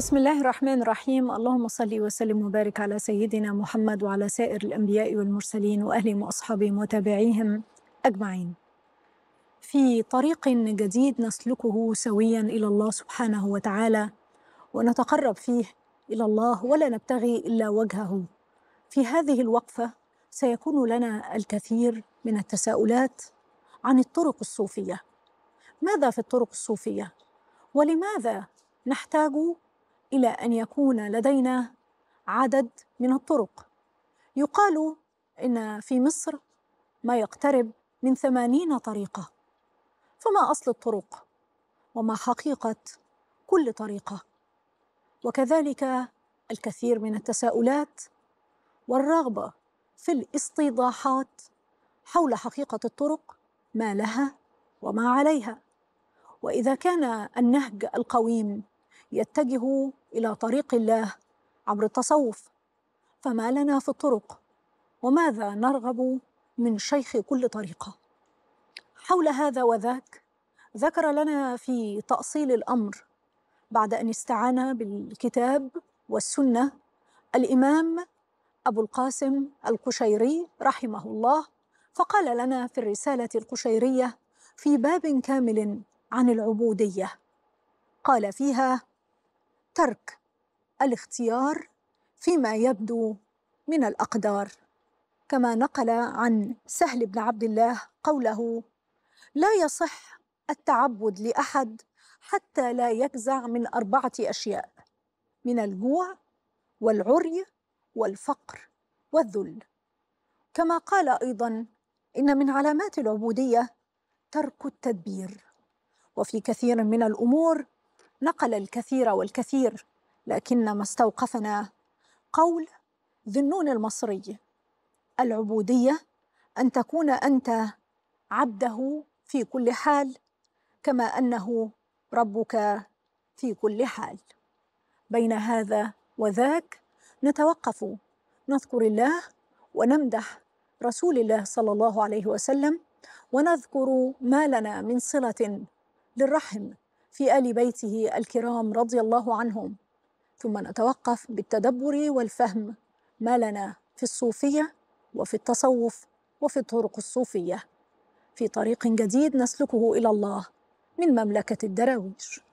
بسم الله الرحمن الرحيم اللهم صل وسلم وبارك على سيدنا محمد وعلى سائر الانبياء والمرسلين واهلهم واصحابهم وتابعيهم اجمعين في طريق جديد نسلكه سويا الى الله سبحانه وتعالى ونتقرب فيه الى الله ولا نبتغي الا وجهه في هذه الوقفه سيكون لنا الكثير من التساؤلات عن الطرق الصوفيه ماذا في الطرق الصوفيه ولماذا نحتاج إلى أن يكون لدينا عدد من الطرق يقال إن في مصر ما يقترب من ثمانين طريقة فما أصل الطرق وما حقيقة كل طريقة وكذلك الكثير من التساؤلات والرغبة في الاستيضاحات حول حقيقة الطرق ما لها وما عليها وإذا كان النهج القويم يتجهوا إلى طريق الله عبر التصوف فما لنا في الطرق وماذا نرغب من شيخ كل طريقة حول هذا وذاك ذكر لنا في تأصيل الأمر بعد أن استعان بالكتاب والسنة الإمام أبو القاسم القشيري رحمه الله فقال لنا في الرسالة القشيرية في باب كامل عن العبودية قال فيها ترك الاختيار فيما يبدو من الاقدار كما نقل عن سهل بن عبد الله قوله لا يصح التعبد لاحد حتى لا يجزع من اربعه اشياء من الجوع والعري والفقر والذل كما قال ايضا ان من علامات العبوديه ترك التدبير وفي كثير من الامور نقل الكثير والكثير لكن ما استوقفنا قول ذنون المصري العبودية أن تكون أنت عبده في كل حال كما أنه ربك في كل حال بين هذا وذاك نتوقف نذكر الله ونمدح رسول الله صلى الله عليه وسلم ونذكر ما لنا من صله للرحم في ال بيته الكرام رضي الله عنهم ثم نتوقف بالتدبر والفهم ما لنا في الصوفيه وفي التصوف وفي الطرق الصوفيه في طريق جديد نسلكه الى الله من مملكه الدراويش